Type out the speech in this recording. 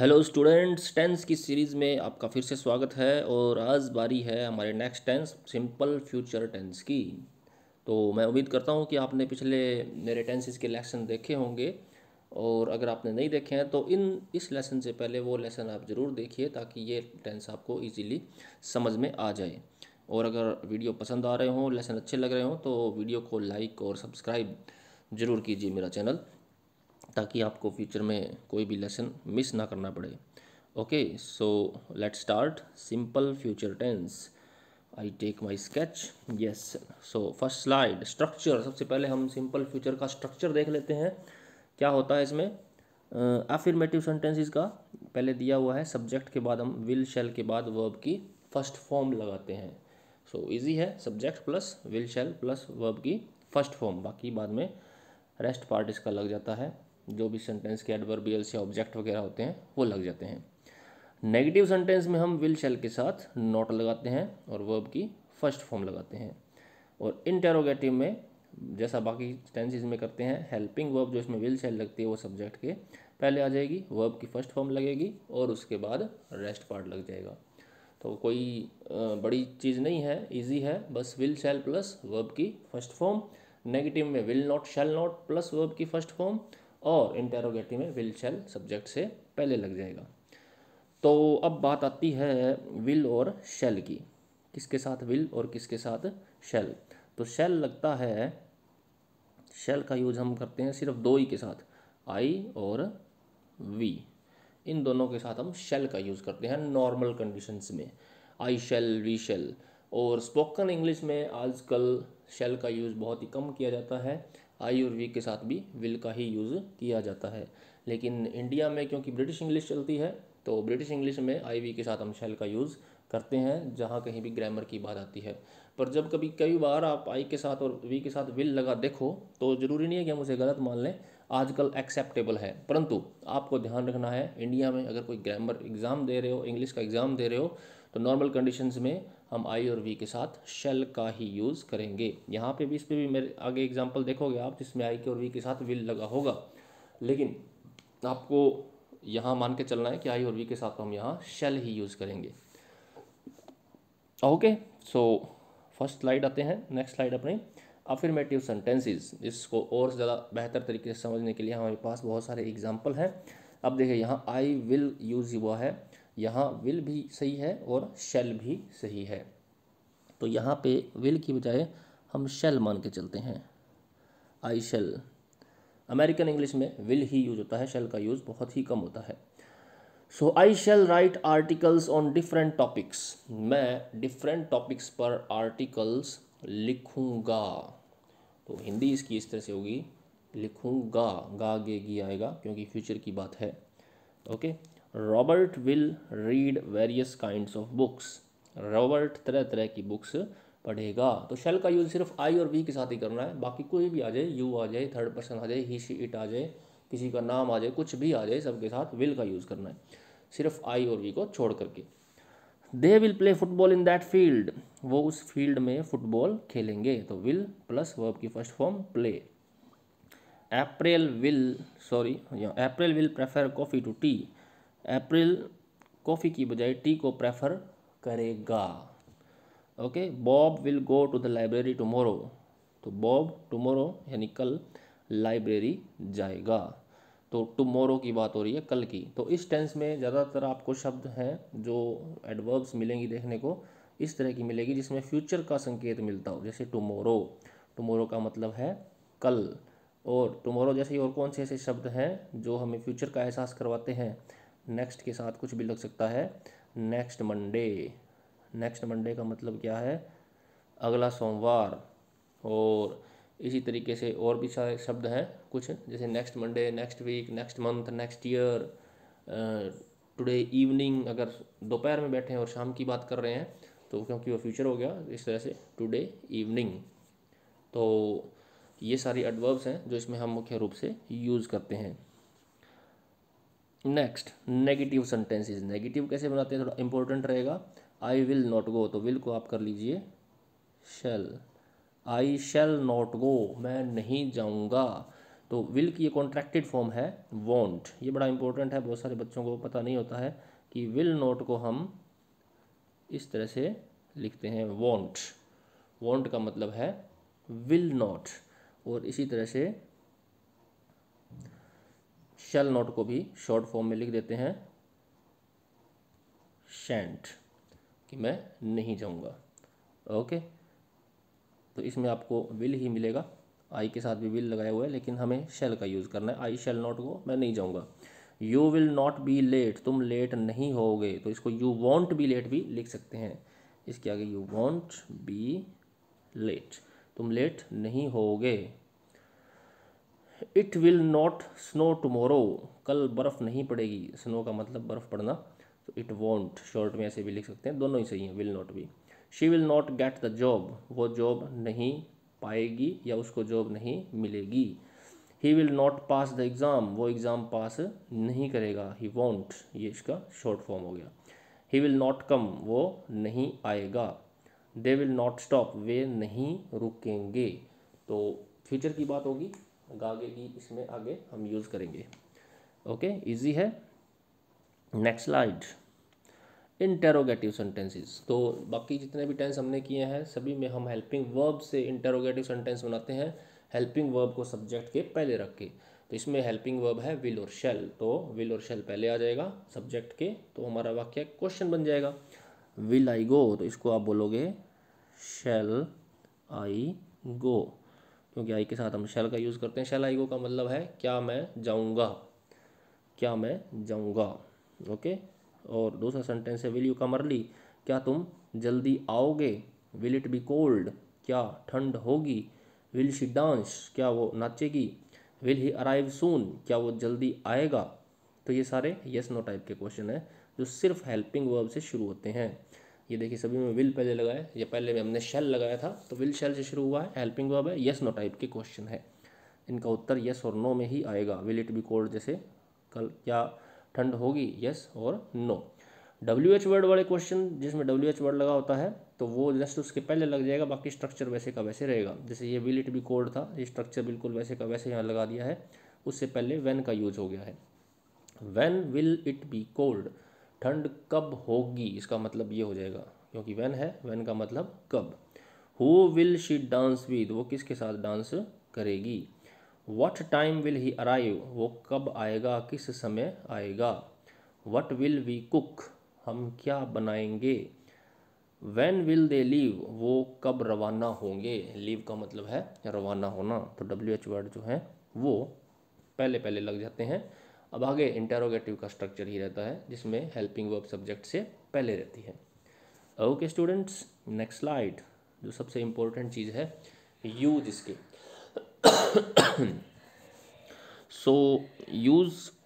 hello students tense की series में आपका फिर से स्वागत है और आज बारी है हमारे next tense simple future tense की तो मैं उम्मीद करता हूँ कि आपने पिछले मेरे टेंसेस के लेसन देखे होंगे और अगर आपने नहीं देखे हैं तो इन इस लेसन से पहले वो लेसन आप ज़रूर देखिए ताकि ये टेंस आपको ईजीली समझ में आ जाए और अगर वीडियो पसंद आ रहे हों लेसन अच्छे लग रहे हों तो वीडियो को लाइक और सब्सक्राइब ज़रूर कीजिए मेरा चैनल ताकि आपको फ्यूचर में कोई भी लेसन मिस ना करना पड़े okay so let start simple future tense I take my sketch yes so first slide structure सबसे पहले हम सिंपल फ्यूचर का स्ट्रक्चर देख लेते हैं क्या होता है इसमें अफirमेटिव सेंटेंसेस का पहले दिया हुआ है सब्जेक्ट के बाद हम विल शेल के बाद वर्ब की फर्स्ट फॉर्म लगाते हैं सो so, इजी है subject plus will shall plus verb की फर्स्ट फॉर्म बाकी बाद में रेस्ट पार्ट इसका लग जाता है जो भी सेंटेंस के एडवर्बियल्स या ऑब्जेक्ट वगैरह होते हैं वो लग जाते हैं नेगेटिव सेंटेंस में हम विल शेल के साथ नॉट लगाते हैं और वर्ब की फर्स्ट फॉर्म लगाते हैं और इंटेरोगेटिव में जैसा बाकी टेंसेज में करते हैं हेल्पिंग वर्ब जो इसमें विल शेल लगती है वो सब्जेक्ट के पहले आ जाएगी वर्ब की फर्स्ट फॉर्म लगेगी और उसके बाद रेस्ट पार्ट लग जाएगा तो कोई बड़ी चीज़ नहीं है इजी है बस विल शेल प्लस वर्ब की फर्स्ट फॉर्म नेगेटिव में will not shall not plus verb की फर्स्ट फॉर्म और इंटेरोगेटिव में विल शैल सब्जेक्ट से पहले लग जाएगा तो अब बात आती है विल और शेल की किसके साथ विल और किसके साथ शेल तो शेल लगता है शेल का यूज हम करते हैं सिर्फ दो ही के साथ आई और वी इन दोनों के साथ हम शेल का यूज़ करते हैं नॉर्मल कंडीशंस में आई शेल वी शेल और स्पोकन इंग्लिश में आजकल शेल का यूज़ बहुत ही कम किया जाता है आई और वी के साथ भी विल का ही यूज़ किया जाता है लेकिन इंडिया में क्योंकि ब्रिटिश इंग्लिश चलती है तो ब्रिटिश इंग्लिश में आई वी के साथ हम शैल का यूज़ करते हैं जहाँ कहीं भी ग्रामर की बात आती है पर जब कभी कई बार आप आई के साथ और वी के साथ विल लगा देखो तो ज़रूरी नहीं है कि हम उसे गलत मान लें आजकल एक्सेप्टेबल है परंतु आपको ध्यान रखना है इंडिया में अगर कोई ग्रामर एग्ज़ाम दे रहे हो इंग्लिश का एग्ज़ाम दे रहे हो तो नॉर्मल कंडीशंस में हम आई और वी के साथ शेल का ही यूज़ करेंगे यहाँ पे भी इस पर भी मेरे आगे एग्जांपल देखोगे आप जिसमें आई के और वी के साथ विल लगा होगा लेकिन आपको यहाँ मान के चलना है कि आई और वी के साथ तो हम यहाँ शेल ही यूज़ करेंगे ओके सो फर्स्ट स्लाइड आते हैं नेक्स्ट स्लाइड अपने अफirमेटिव सेंटेंसेस इसको और ज़्यादा बेहतर तरीके से समझने के लिए हमारे पास बहुत सारे एग्जाम्पल हैं अब देखिए यहाँ आई विल यूज़ हुआ है यहाँ विल भी सही है और शेल भी सही है तो यहाँ पे विल की बजाय हम शेल मान के चलते हैं आई शेल अमेरिकन इंग्लिश में विल ही यूज होता है शेल का यूज़ बहुत ही कम होता है so I shall write articles on different topics मैं डिफरेंट टॉपिक्स पर आर्टिकल्स लिखूंगा तो हिंदी इसकी इस तरह से होगी लिखूंगा गा गे गी आएगा क्योंकि फ्यूचर की बात है okay Robert will read various kind of books Robert तरह तरह की बुक्स पढ़ेगा तो शेल का यूज़ सिर्फ आई और वी के साथ ही करना है बाकी कोई भी आ जाए यू आ जाए थर्ड पर्सन आ जाए ही शी इट आ जाए किसी का नाम आ जाए कुछ भी आ जाए सबके साथ विल का यूज़ करना है सिर्फ आई और वी को छोड़ करके they will play football in that field वो उस फील्ड में फुटबॉल खेलेंगे तो विल प्लस वर्ब की first form play April will sorry April will prefer coffee to tea April coffee की बजाय टी को प्रेफर करेगा okay Bob will go to the library tomorrow तो बॉब टमोरो यानी कल लाइब्रेरी जाएगा तो टमोरो की बात हो रही है कल की तो इस टेंस में ज़्यादातर आपको शब्द हैं जो एडवर्ब्स मिलेंगी देखने को इस तरह की मिलेगी जिसमें फ्यूचर का संकेत मिलता हो जैसे टमोरो टमोरो का मतलब है कल और टमोरो जैसे और कौन से ऐसे शब्द हैं जो हमें फ्यूचर का एहसास करवाते हैं नेक्स्ट के साथ कुछ भी लग सकता है नेक्स्ट मंडे नेक्स्ट मंडे का मतलब क्या है अगला सोमवार और इसी तरीके से और भी सारे शब्द हैं कुछ जैसे next Monday next week next month next year today evening अगर दोपहर में बैठे हैं और शाम की बात कर रहे हैं तो क्योंकि वो फ्यूचर हो गया इस तरह से टुडे इवनिंग तो ये सारी एडवर्ब्स हैं जो इसमें हम मुख्य रूप से यूज़ करते हैं नेक्स्ट नेगेटिव सेंटेंसेस नेगेटिव कैसे बनाते हैं थोड़ा इंपॉर्टेंट रहेगा आई विल नॉट गो तो विल को आप कर लीजिए shall I shall not go मैं नहीं जाऊँगा तो विल की ये कॉन्ट्रैक्टेड फॉर्म है वॉन्ट ये बड़ा इंपॉर्टेंट है बहुत सारे बच्चों को पता नहीं होता है कि विल नॉट को हम इस तरह से लिखते हैं वॉन्ट वॉन्ट का मतलब है विल नॉट और इसी तरह से शेल नोट को भी शॉर्ट फॉर्म में लिख देते हैं शेंट कि मैं नहीं जाऊंगा ओके तो इसमें आपको विल ही मिलेगा आई के साथ भी विल लगाया हुआ है लेकिन हमें शेल का यूज़ करना है आई शेल नॉट को मैं नहीं जाऊंगा you will not be late तुम लेट नहीं होगे तो इसको यू वॉन्ट बी लेट भी लिख सकते हैं इसके आगे यू वॉन्ट बी लेट तुम लेट नहीं होगे it will not snow tomorrow कल बर्फ़ नहीं पड़ेगी स्नो का मतलब बर्फ़ पड़ना तो इट वॉन्ट शॉर्ट में ऐसे भी लिख सकते हैं दोनों ही सही हैं विल नॉट भी she will not get the job वो जॉब नहीं पाएगी या उसको जॉब नहीं मिलेगी he will not pass the exam वो एग्ज़ाम पास नहीं करेगा ही वॉन्ट ये इसका शॉर्ट फॉर्म हो गया ही विल नॉट कम वो नहीं आएगा दे विल नॉट स्टॉप वे नहीं रुकेंगे तो फ्यूचर की बात होगी गागे की इसमें आगे हम यूज़ करेंगे ओके इजी है नेक्स्ट स्लाइड इंटेरोगेटिव सेंटेंसेस तो बाकी जितने भी टेंस हमने किए हैं सभी में हम हेल्पिंग वर्ब से इंटेरोगेटिव सेंटेंस बनाते हैं हेल्पिंग वर्ब को सब्जेक्ट के पहले रख के तो इसमें हेल्पिंग वर्ब है विल और शेल तो विल और शेल पहले आ जाएगा सब्जेक्ट के तो हमारा वाक्य क्वेश्चन बन जाएगा विल आई गो तो इसको आप बोलोगे शेल आई गो क्योंकि आई के साथ हम शैल का यूज़ करते हैं शैल आई गो का मतलब है क्या मैं जाऊँगा क्या मैं जाऊँगा ओके और दूसरा सेंटेंस है विल यू कम अर्ली क्या तुम जल्दी आओगे विल इट बी कोल्ड क्या ठंड होगी विल शी डांस क्या वो नाचेगी विल ही अराइव सून क्या वो जल्दी आएगा तो ये सारे येस नो टाइप के क्वेश्चन हैं जो सिर्फ हेल्पिंग वर्ब से शुरू होते हैं ये देखिए सभी में विल पहले लगाया ये पहले में हमने शेल लगाया था तो विल शेल से शुरू हुआ है हेल्पिंग वर्ब है यस नो टाइप के क्वेश्चन है इनका उत्तर यस और नो में ही आएगा विल इट बी कोल्ड जैसे कल क्या ठंड होगी यस और नो डब्ल्यू एच वर्ड वाले क्वेश्चन जिसमें डब्ल्यू एच वर्ड लगा होता है तो वो जस्ट उसके पहले लग जाएगा बाकी स्ट्रक्चर वैसे का वैसे रहेगा जैसे ये विल इट बी कोड था ये स्ट्रक्चर बिल्कुल वैसे का वैसे यहाँ लगा दिया है उससे पहले वैन का यूज हो गया है when will it be cold ठंड कब होगी इसका मतलब ये हो जाएगा क्योंकि वैन है वैन का मतलब कब who will she dance with वो किसके साथ डांस करेगी what time will he arrive वो कब आएगा किस समय आएगा वट विल वी कुक हम क्या बनाएंगे वैन विल दे लीव वो कब रवाना होंगे लीव का मतलब है रवाना होना तो डब्ल्यू एच वर्ड जो है वो पहले पहले लग जाते हैं अब आगे इंटेरोगेटिव का स्ट्रक्चर ही रहता है जिसमें हेल्पिंग वर्ब सब्जेक्ट से पहले रहती है ओके स्टूडेंट्स नेक्स्ट स्लाइड जो सबसे इम्पोर्टेंट चीज़ है यूज इसके सो यूज़